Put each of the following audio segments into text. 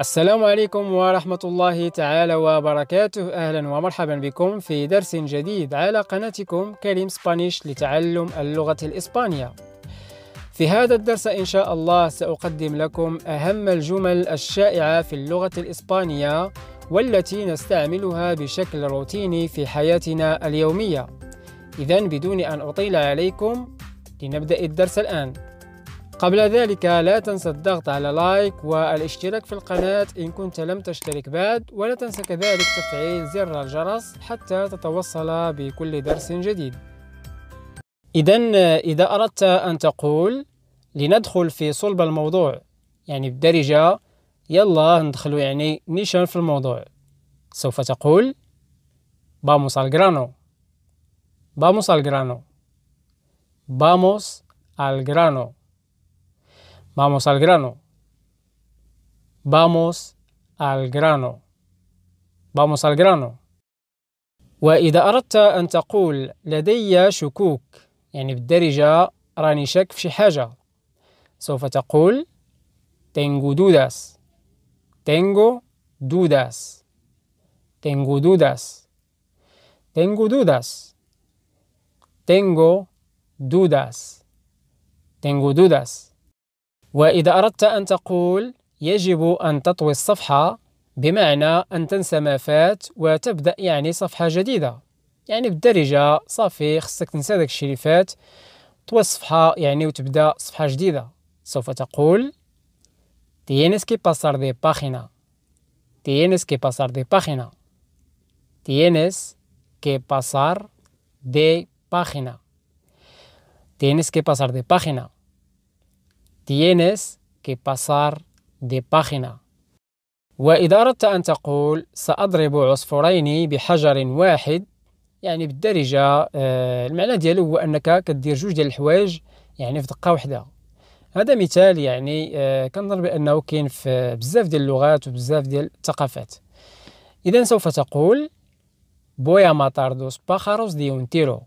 السلام عليكم ورحمة الله تعالى وبركاته أهلا ومرحبا بكم في درس جديد على قناتكم كريم سبانيش لتعلم اللغة الإسبانية في هذا الدرس إن شاء الله سأقدم لكم أهم الجمل الشائعة في اللغة الإسبانية والتي نستعملها بشكل روتيني في حياتنا اليومية إذا بدون أن أطيل عليكم لنبدأ الدرس الآن قبل ذلك لا تنسى الضغط على لايك والاشتراك في القناة إن كنت لم تشترك بعد ولا تنسى كذلك تفعيل زر الجرس حتى تتوصل بكل درس جديد إذا إذا أردت أن تقول لندخل في صلب الموضوع يعني بدرجة يلا ندخل يعني نيشان في الموضوع سوف تقول باموس al باموس vamos باموس الجرانو Vamos al grano. Vamos al grano. Vamos al grano. وإذا أردت أن تقول لدي شكوك يعني بالدرجة راني شك في شي حاجة سوف تقول tengo dudas tengo dudas tengo dudas tengo dudas tengo dudas tengo dudas وإذا أردت أن تقول يجب أن تطوي الصفحة بمعنى أن تنسى ما فات وتبدأ يعني صفحة جديدة يعني بالدرجة صافي خصك تنسى داك الشيء فات طوي الصفحة يعني وتبدأ صفحة جديدة سوف تقول Tienes que pasar de página. Tienes que pasar de página. Tienes que pasar de página. Tienes que pasar de página. tienes que pasar de página. وإذا أردت أن تقول سأضرب عصفورين بحجر واحد يعني بالدارجة المعنى ديالو هو أنك كدير جوج ديال الحوايج يعني في دقة واحدة هذا مثال يعني كنظن بأنه كاين في بزاف ديال اللغات وبزاف ديال الثقافات إذا سوف تقول بويا a باخاروس ديونتيرو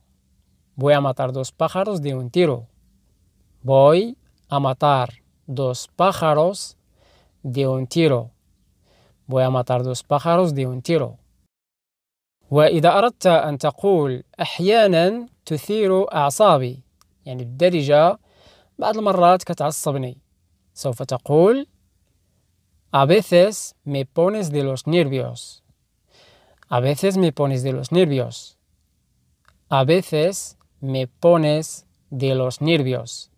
بويا de باخاروس ديونتيرو بوي a matar dos pájaros de un tiro. Voy a matar dos pájaros de un tiro. تقول A veces me pones de los nervios. A veces me pones de los nervios. A veces me pones de los nervios.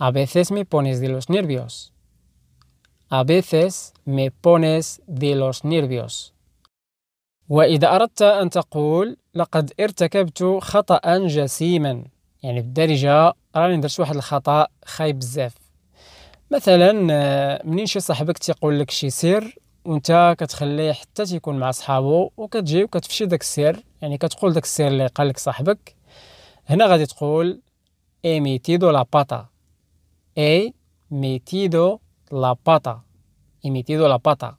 A veces me pones de los nervios. A veces me pones de los nervios. وإذا أردت أن تقول لقد ارتكبت خطأ جسيما يعني بالدارجة راني درت واحد الخطأ خايب بزاف مثلا منين شي صاحبك تيقول لك شي سر وانت كتخليه حتى تيكون مع صحابو وكتجي وكتفشي داك السر يعني كتقول داك السر اللي قال لك صاحبك هنا غادي تقول ايميتيدو لا باتا he metido la pata. He metido la pata.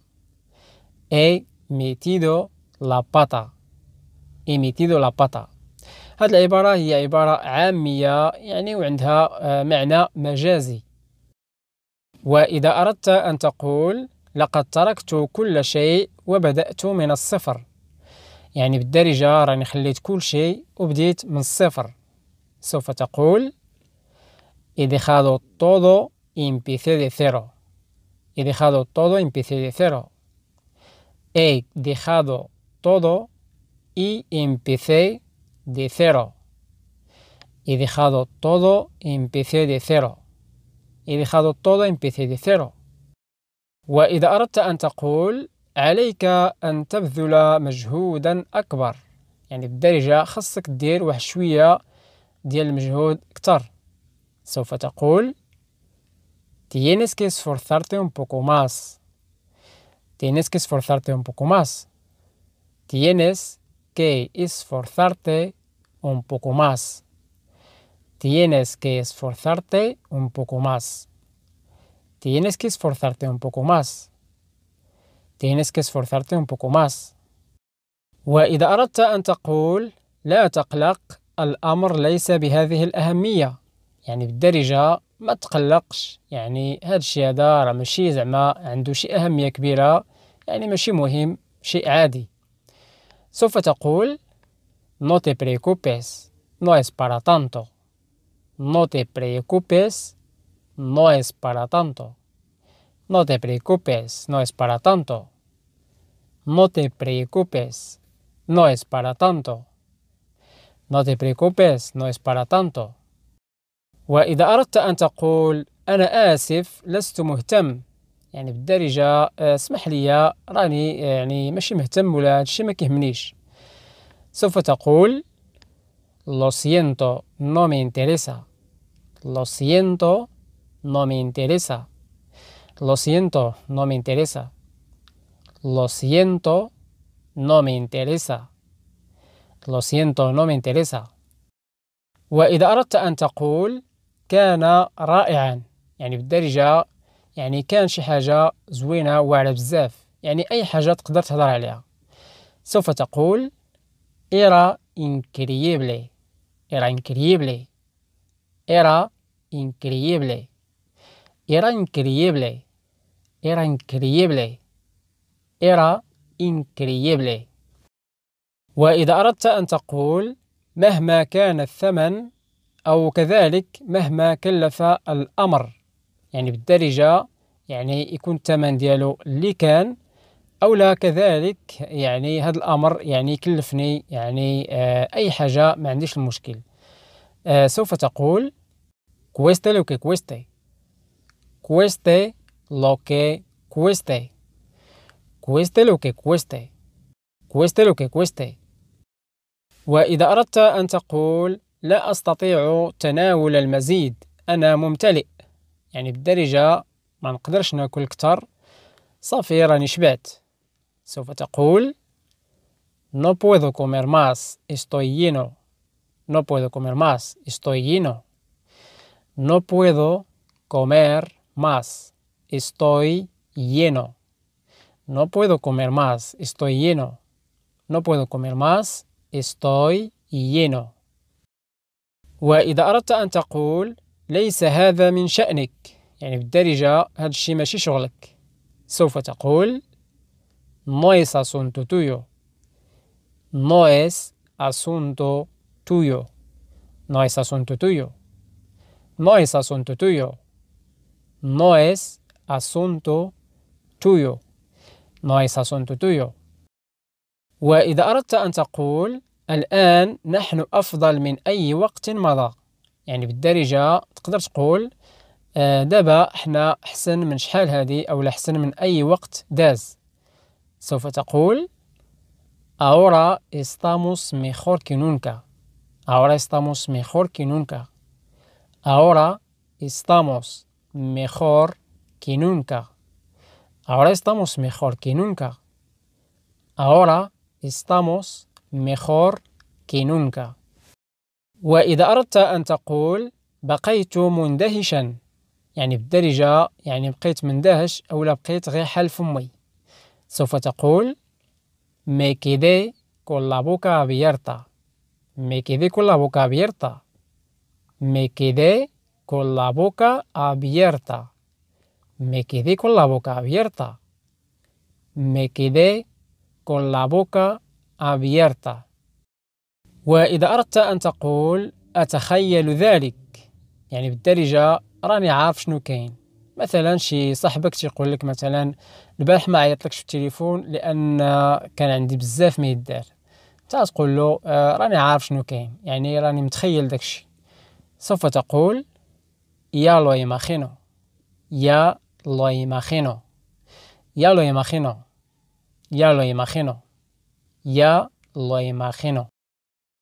He metido la pata. He metido la pata. هذه العبارة هي عبارة عامية يعني وعندها معنى مجازي وإذا أردت أن تقول لقد تركت كل شيء وبدأت من الصفر يعني بالدارجة راني خليت كل شيء وبديت من الصفر سوف تقول He dejado todo y empecé de cero. He dejado todo y empecé de cero. He dejado todo y empecé de cero. He dejado todo y empecé de cero. He dejado todo y empecé de cero. سوف tienes que esforzarte un poco más. Tienes que esforzarte un poco más. Tienes que esforzarte un poco más. Tienes que esforzarte un poco más. Tienes que esforzarte un poco más. Tienes que esforzarte un poco más. وإذا أردت أن تقول لا تقلق الأمر ليس يعني بالدرجة ما تقلقش يعني هذا الشيء هذا راه ماشي زعما عنده شي أهمية كبيرة يعني ماشي مهم شيء عادي سوف تقول نو تي بريكوبيس نو اس بارا تانتو نو تي بريكوبيس نو اس بارا تانتو نو تي بريكوبيس نو اس بارا تانتو نو تي بريكوبيس نو اس بارا تانتو نو تي بريكوبيس نو اس بارا تانتو وإذا أردت أن تقول أنا آسف لست مهتم يعني بالدارجة آه، اسمح لي راني يعني ماشي مهتم ولا هادشي ما كيهمنيش سوف تقول لو سيينتو نو مي انتريسا لو سيينتو نو مي انتريسا لو سيينتو نو مي انتريسا لو سيينتو نو مي انتريسا لو سيينتو نو مي انتريسا وإذا أردت أن تقول كان رائعا يعني بالدارجة يعني كان شي حاجة زوينة واعرة بزاف يعني أي حاجة تقدر تهضر عليها سوف تقول إيرا إنكريبلي إيرا إنكريبلي إيرا إنكريبلي إيرا إنكريبلي إيرا إنكريبلي إيرا إنكريبلي وإذا أردت أن تقول مهما كان الثمن أو كذلك مهما كلف الأمر يعني بالدرجة يعني يكون الثمن ديالو اللي كان أو لا كذلك يعني هذا الأمر يعني يكلفني يعني آه أي حاجة ما عنديش المشكل آه سوف تقول كويستي لو كي كويستي كويستي لو كي كويستي كويستي لو كي كويستي كويستي لو كي كويستي وإذا أردت أن تقول لا أستطيع تناول المزيد أنا ممتلئ يعني بالدرجة ما نقدرش ناكل كتر صافي راني شبعت سوف تقول No puedo comer más, estoy lleno. No puedo comer más, estoy lleno. No puedo comer más, estoy lleno. No puedo comer más, estoy lleno. No puedo comer más, estoy lleno. وإذا أردت أن تقول ليس هذا من شأنك يعني بالدرجة هذا الشيء ماشي شغلك سوف تقول نويس أسونتو تويو نويس أسونتو تويو نويس أسونتو تويو نويس أسونتو تويو نويس أسونتو تويو نويس أسونتو تويو وإذا أردت أن تقول الآن نحن أفضل من أي وقت مضى يعني بالدارجة تقدر تقول آه، دابا احنا أحسن من شحال هذه أو أحسن من أي وقت داز سوف تقول أورا استاموس ميخور كينونكا أورا استاموس ميخور كينونكا أورا استاموس ميخور كينونكا أورا استاموس ميخور كينونكا أورا استاموس mejor que nunca. وإذا أردت أن تقول بقيت مندهشا يعني بالدرجة يعني بقيت مندهش أو لا بقيت غير حال فمي سوف تقول me quedé con la boca abierta me quedé con la boca abierta me quedé con la boca abierta me quedé con la boca abierta me quedé con la boca أبيرتا وإذا أردت أن تقول أتخيل ذلك يعني بالدارجة راني عارف شنو كاين مثلا شي صاحبك تيقول لك مثلا البارح ما عيطلكش في التليفون لأن كان عندي بزاف ما يدار تا تقول له آه، راني عارف شنو كاين يعني راني متخيل داكشي سوف تقول يا لو يماخينو يا لو يماخينو يا لو يماخينو يا لو يماخينو يا ليماخينو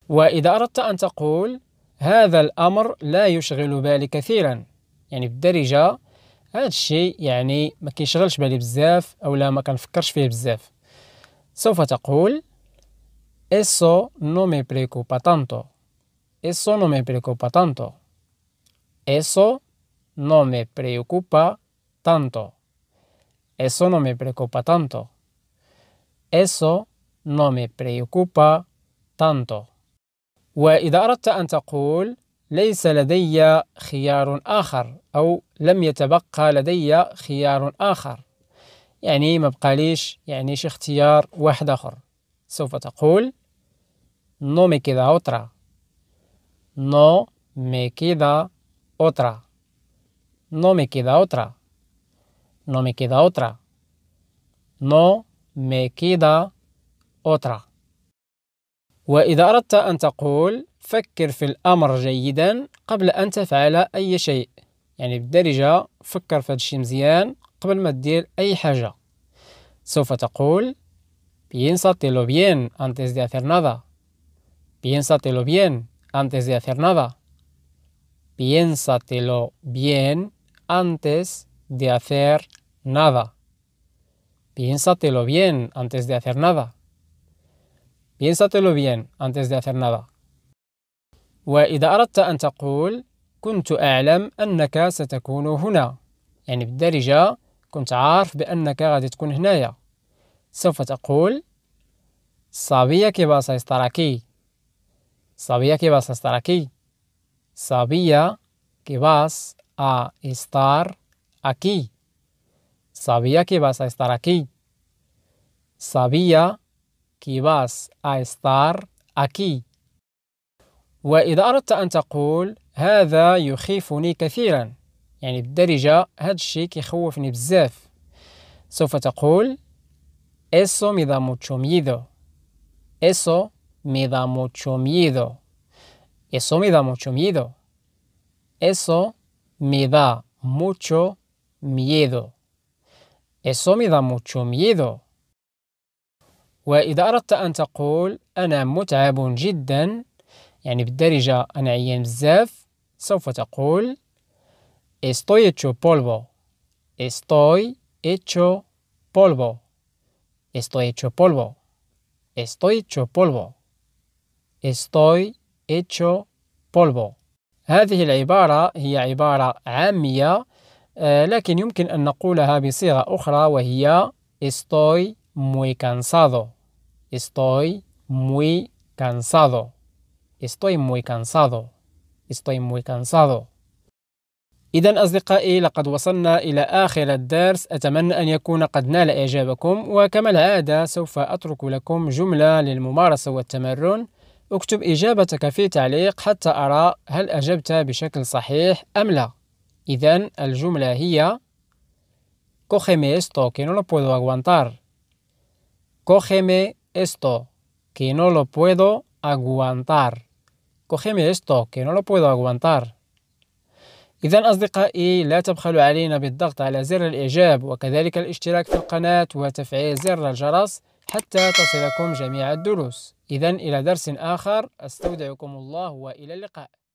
وإذا أردت أن تقول هذا الأمر لا يشغل بالي كثيرا يعني بالدرجة هذا الشيء يعني ما كيشغلش بالي بزاف أو لا ما كنفكرش فيه بزاف سوف تقول Eso no me preocupa tanto. Eso no me preocupa tanto. Eso no me preocupa tanto. Eso no me preocupa tanto. Eso no me preocupa tanto وإذا أردت أن تقول ليس لدي خيار آخر أو لم يتبقى لدي خيار آخر يعني ما بقاليش يعني شي اختيار واحد آخر سوف تقول no me queda otra no me queda otra no me queda otra no me queda otra no me queda أوترا وإذا أردت أن تقول فكر في الأمر جيدا قبل أن تفعل أي شيء يعني بالدارجة فكر في هادشي مزيان قبل ما دير أي حاجة سوف تقول piénsatelo bien antes de hacer nada piénsatelo bien antes de hacer nada piénsatelo bien antes de hacer nada piénsatelo bien antes de hacer nada Piénsatelo bien antes de hacer nada. وإذا أردت أن تقول كنت أعلم أنك ستكون هنا يعني بالدارجة كنت عارف بأنك غادي تكون هنايا سوف تقول صابية كي باسا استراكي صابية كي باسا استراكي صابية كي باس استار اكي صابية كي استراكي صابية que vas a estar aquí. وإذا أردت أن تقول هذا يخيفني كثيرا يعني بالدرجة هذا الشيء كيخوفني بزاف سوف تقول Eso me da mucho miedo. Eso me da mucho miedo. Eso me da mucho miedo. Eso me da mucho miedo. Eso me da mucho miedo. وإذا أردت أن تقول أنا متعب جدا يعني بالدرجة أنا عيان بزاف سوف تقول Estoy hecho polvo Estoy hecho polvo Estoy hecho polvo Estoy hecho polvo Estoy hecho polvo هذه العبارة هي عبارة عامية آه، لكن يمكن أن نقولها بصيغة أخرى وهي Estoy muy cansado Estoy muy cansado. Estoy muy cansado. Estoy muy cansado. إذا أصدقائي لقد وصلنا إلى آخر الدرس أتمنى أن يكون قد نال إعجابكم وكما العادة سوف أترك لكم جملة للممارسة والتمرن اكتب إجابتك في تعليق حتى أرى هل أجبت بشكل صحيح أم لا إذا الجملة هي Cógeme esto que no lo puedo aguantar. Cógeme esto, que no lo puedo aguantar. esto que no lo puedo aguantar. إذا أصدقائي لا تبخلوا علينا بالضغط على زر الإعجاب وكذلك الاشتراك في القناة وتفعيل زر الجرس حتى تصلكم جميع الدروس إذا إلى درس آخر أستودعكم الله وإلى اللقاء